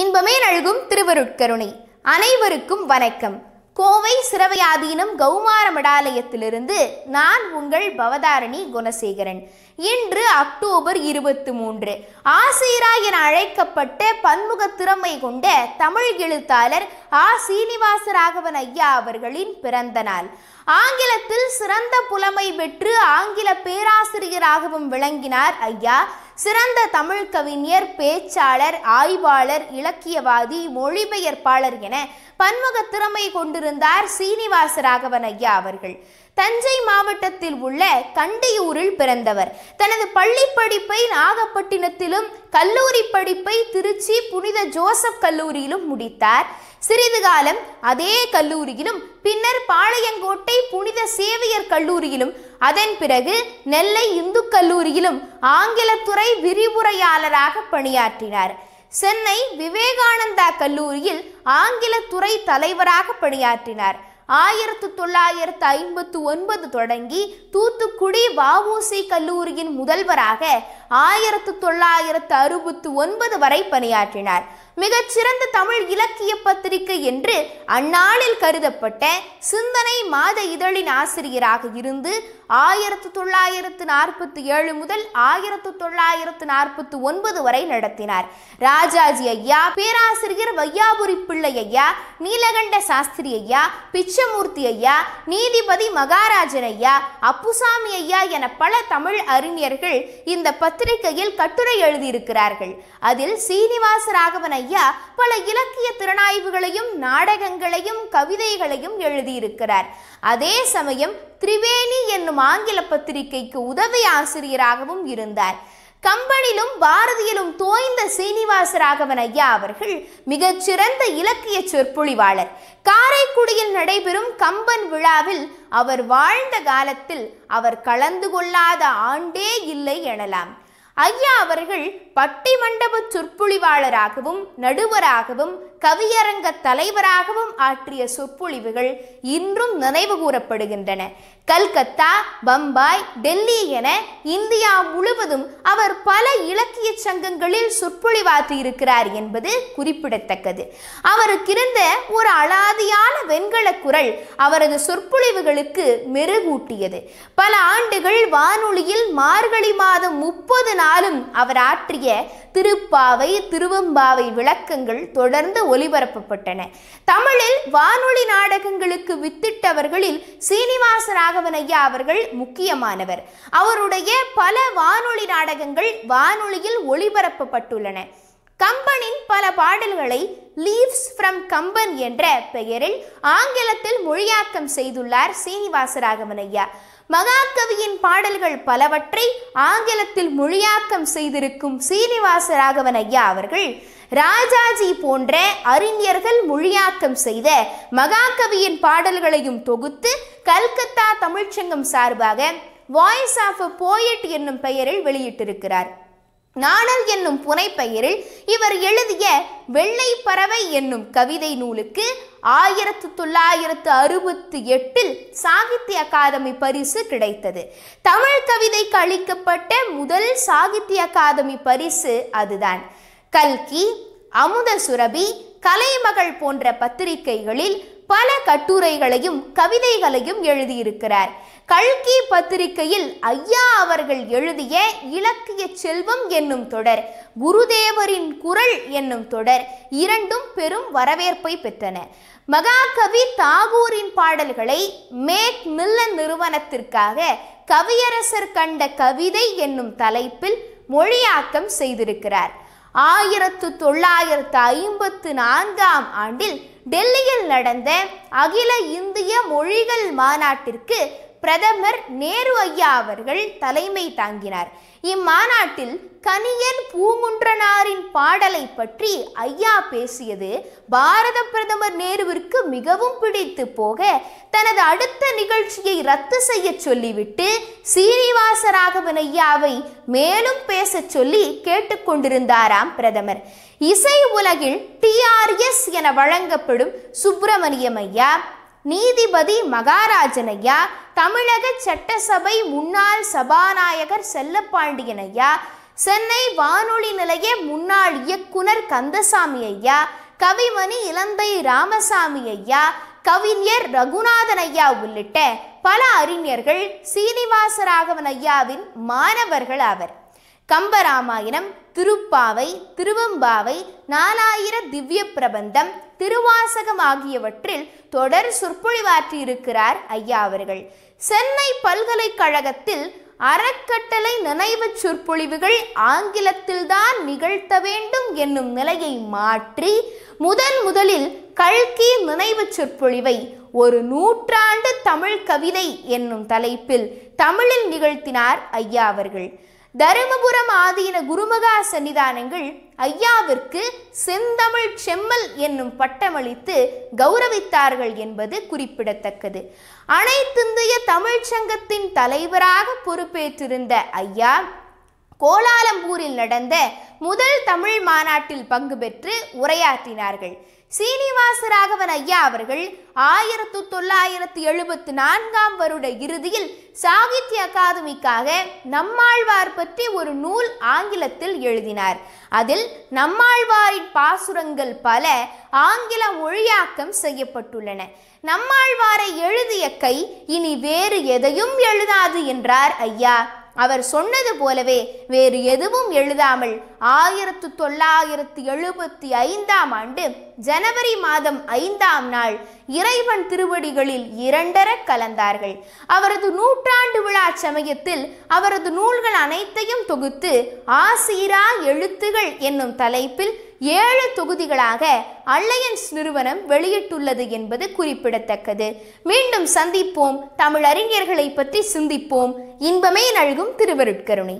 இன்பமே நழுகும் திருவருட்கருணை அனைவருக்கும் வணக்கம் கோவை சிறவையாதீனம் கௌமாரமடாலயத்திலிருந்து நான் உங்கள் பவதாரணி குணசேகரன் இன்று அக்டோபர் இருபத்தி மூன்று ஆசிரா என அழைக்கப்பட்ட பன்முக திறமை கொண்ட தமிழ் எழுத்தாளர் ஆ சீனிவாச ராகவன் ஐயா அவர்களின் பிறந்த நாள் ஆங்கிலத்தில் சிறந்த புலமை பெற்று ஆங்கில பேராசிரியராகவும் விளங்கினார் ஐயா சிறந்த தமிழ் கவிஞர் பேச்சாளர் ஆய்வாளர் இலக்கியவாதி மொழிபெயர்ப்பாளர் என பன்முக திறமை கொண்டிருந்தார் சீனிவாச ராகவன் ஐயா அவர்கள் தஞ்சை மாவட்டத்தில் உள்ள கண்டியூரில் பிறந்தவர் தனது பள்ளி படிப்பை நாகப்பட்டினத்திலும் கல்லூரி படிப்பை திருச்சி புனித ஜோசப் கல்லூரியிலும் முடித்தார் சிறிது காலம் அதே கல்லூரியிலும் பின்னர் பாளையங்கோட்டை புனித சேவியர் கல்லூரியிலும் அதன் பிறகு நெல்லை இந்து கல்லூரியிலும் ஆங்கிலத்துறை விரிவுரையாளராக பணியாற்றினார் சென்னை விவேகானந்தா கல்லூரியில் ஆங்கிலத்துறை தலைவராக பணியாற்றினார் ஆயிரத்து தொள்ளாயிரத்து ஐம்பத்து ஒன்பது தொடங்கி தூத்துக்குடி வஉசி கல்லூரியின் முதல்வராக ஆயிரத்து தொள்ளாயிரத்து அறுபத்து ஒன்பது வரை பணியாற்றினார் மிகச்சிறந்த தமிழ் இலக்கிய பத்திரிகை என்று அந்நாளில் கருதப்பட்ட சிந்தனை மாத இதழின் ஆசிரியராக இருந்து ஆயிரத்து தொள்ளாயிரத்து நாற்பத்தி ஏழு முதல் ஆயிரத்து தொள்ளாயிரத்து நாற்பத்தி ஒன்பது வரை நடத்தினார் ராஜாஜி ஐயா பேராசிரியர் வையாபுரி பிள்ளை ஐயா நீலகண்ட சாஸ்திரி ஐயா பிச்சமூர்த்தி ஐயா நீதிபதி மகாராஜன் ஐயா அப்புசாமி ஐயா என பல தமிழ் அறிஞர்கள் இந்த பத்திரிகையில் கட்டுரை எழுதியிருக்கிறார்கள் அதில் சீனிவாச ராகவன் ஐயா ஐயா பல இலக்கிய திறனாய்வுகளையும் நாடகங்களையும் கவிதைகளையும் எழுதியிருக்கிறார் அதே சமயம் திரிவேணி என்னும் ஆங்கில பத்திரிகைக்கு உதவி ஆசிரியராகவும் இருந்தார் கம்பனிலும் பாரதியிலும் தோய்ந்த சீனிவாச ராகவன் ஐயா அவர்கள் மிகச்சிறந்த இலக்கிய சொற்பொழிவாளர் காரைக்குடியில் நடைபெறும் கம்பன் விழாவில் அவர் வாழ்ந்த காலத்தில் அவர் கலந்து கொள்ளாத ஆண்டே இல்லை எனலாம் ஐயா அவர்கள் பட்டி மண்டப சொற்பொழிவாளராகவும் நடுவராகவும் கவியரங்க தலைவராகவும் ஆற்றிய சொற்பொழிவுகள் இன்றும் நினைவு கூறப்படுகின்றன கல்கத்தா பம்பாய் டெல்லி என இந்தியா முழுவதும் அவர் பல இலக்கிய சங்கங்களில் சொற்பொழிவாற்றி இருக்கிறார் என்பது குறிப்பிடத்தக்கது அவருக்கு இருந்த ஒரு அலாதியான வெண்கல குரல் அவரது சொற்பொழிவுகளுக்கு மெருகூட்டியது பல ஆண்டுகள் வானொலியில் மார்கழி மாதம் முப்பது நாள் நாளும் அவர் ஆற்றிய திருப்பாவை திருவம்பாவை விளக்கங்கள் தொடர்ந்து ஒலிபரப்பப்பட்டன தமிழில் வானொலி நாடகங்களுக்கு வித்திட்டவர்களில் சீனிவாச ராகவன் ஐயா அவர்கள் முக்கியமானவர் அவருடைய பல வானொலி நாடகங்கள் வானொலியில் ஒளிபரப்பப்பட்டுள்ளன கம்பனின் பல பாடல்களை லீவ்ஸ் ஃப்ரம் கம்பன் என்ற பெயரில் ஆங்கிலத்தில் மொழியாக்கம் செய்துள்ளார் சீனிவாச ராகவன் ஐயா மகாகவியின் பாடல்கள் பலவற்றை ஆங்கிலத்தில் மொழியாக்கம் செய்திருக்கும் சீனிவாச ராகவன் ஐயா அவர்கள் ராஜாஜி போன்ற அறிஞர்கள் மொழியாக்கம் செய்த மகாகவியின் பாடல்களையும் தொகுத்து கல்கத்தா தமிழ்ச்சங்கம் சார்பாக வாய்ஸ் ஆஃப் போயட் என்னும் பெயரில் வெளியிட்டிருக்கிறார் நாணல் என்னும் புனைப்பெயரில் இவர் எழுதிய வெள்ளை பறவை என்னும் கவிதை நூலுக்கு ஆயிரத்து தொள்ளாயிரத்து அறுபத்தி எட்டில் சாகித்ய அகாதமி பரிசு கிடைத்தது தமிழ் கவிதைக்கு அளிக்கப்பட்ட முதல் சாகித்ய அகாதமி பரிசு அதுதான் கல்கி அமுத சுரபி கலைமகள் போன்ற பத்திரிகைகளில் பல கட்டுரைகளையும் கவிதைகளையும் எழுதியிருக்கிறார் கல்கி பத்திரிகையில் ஐயா அவர்கள் எழுதிய இலக்கிய செல்வம் என்னும் தொடர் குருதேவரின் குரல் என்னும் தொடர் இரண்டும் பெரும் வரவேற்பை பெற்றன மகாகவி தாகூரின் பாடல்களை மேக் மில்லன் நிறுவனத்திற்காக கவியரசர் கண்ட கவிதை என்னும் தலைப்பில் மொழியாக்கம் செய்திருக்கிறார் ஆயிரத்து தொள்ளாயிரத்து ஐம்பத்து நான்காம் ஆண்டில் டெல்லியில் நடந்த அகில இந்திய மொழிகள் மாநாட்டிற்கு பிரதமர் நேரு ஐயா அவர்கள் தலைமை தாங்கினார் இம்மாநாட்டில் கனியன் பூங்குன்றனாரின் பாடலை பற்றி ஐயா பேசியது பாரத பிரதமர் நேருவிற்கு மிகவும் பிடித்து போக தனது அடுத்த நிகழ்ச்சியை ரத்து செய்ய சொல்லிவிட்டு சீனிவாச ராகவன் ஐயாவை மேலும் பேச சொல்லி கேட்டுக்கொண்டிருந்தாராம் பிரதமர் இசை உலகில் டிஆர்எஸ் என வழங்கப்படும் சுப்பிரமணியம் ஐயா நீதிபதி மகாராஜனையா தமிழக சட்டசபை முன்னாள் சபாநாயகர் செல்லப்பாண்டியன் ஐயா சென்னை வானொலி நிலைய முன்னாள் இயக்குனர் கந்தசாமி ஐயா கவிமணி இலந்தை ராமசாமி ஐயா கவிஞர் ரகுநாதன் ஐயா உள்ளிட்ட பல அறிஞர்கள் சீனிவாசராகவன் ஐயாவின் மாணவர்கள் அவர் கம்பராமாயணம் திருப்பாவை திருவெம்பாவை நாலாயிர திவ்ய பிரபந்தம் திருவாசகம் ஆகியவற்றில் தொடர் சொற்பொழிவாற்றியிருக்கிறார் ஐயா அவர்கள் சென்னை பல்கலைக்கழகத்தில் அறக்கட்டளை நினைவு சொற்பொழிவுகள் ஆங்கிலத்தில்தான் நிகழ்த்த வேண்டும் என்னும் நிலையை மாற்றி முதன் முதலில் கல்கி நினைவு சொற்பொழிவை ஒரு நூற்றாண்டு தமிழ் கவிதை என்னும் தலைப்பில் தமிழில் நிகழ்த்தினார் ஐயா அவர்கள் தருமபுரம் ஆதீன குருமகா சன்னிதானங்கள் ஐயாவிற்கு செந்தமிழ் செம்மல் என்னும் பட்டமளித்து கௌரவித்தார்கள் என்பது குறிப்பிடத்தக்கது அனைத்திந்திய தமிழ்ச்சங்கத்தின் தலைவராக பொறுப்பேற்றிருந்த ஐயா கோலாலம்பூரில் நடந்த முதல் தமிழ் மாநாட்டில் பங்கு பெற்று உரையாற்றினார்கள் சீனிவாச ராகவன் ஐயா அவர்கள் ஆயிரத்து தொள்ளாயிரத்து எழுபத்து நான்காம் வருட இறுதியில் சாகித்ய அகாதமிக்காக நம்மாழ்வார் பற்றி ஒரு நூல் ஆங்கிலத்தில் எழுதினார் அதில் நம்மாழ்வாரின் பாசுரங்கள் பல ஆங்கில மொழியாக்கம் செய்யப்பட்டுள்ளன நம்மாழ்வாரை எழுதிய கை இனி வேறு எதையும் எழுதாது என்றார் ஐயா அவர் சொன்னது போலவே வேறு எதுவும் எழுதாமல் ஆயிரத்து தொள்ளாயிரத்து எழுபத்தி ஐந்தாம் ஆண்டு ஜனவரி மாதம் ஐந்தாம் நாள் இறைவன் திருவடிகளில் இரண்டர கலந்தார்கள் அவரது நூற்றாண்டு விழா சமயத்தில் அவரது நூல்கள் அனைத்தையும் தொகுத்து ஆசிரா எழுத்துகள் என்னும் தலைப்பில் ஏழு தொகுதிகளாக அல்லையன்ஸ் நிறுவனம் வெளியிட்டுள்ளது என்பது குறிப்பிடத்தக்கது மீண்டும் சந்திப்போம் தமிழறிஞர்களை பற்றி சிந்திப்போம் இன்பமே நல்கும் திருவருட்கருணை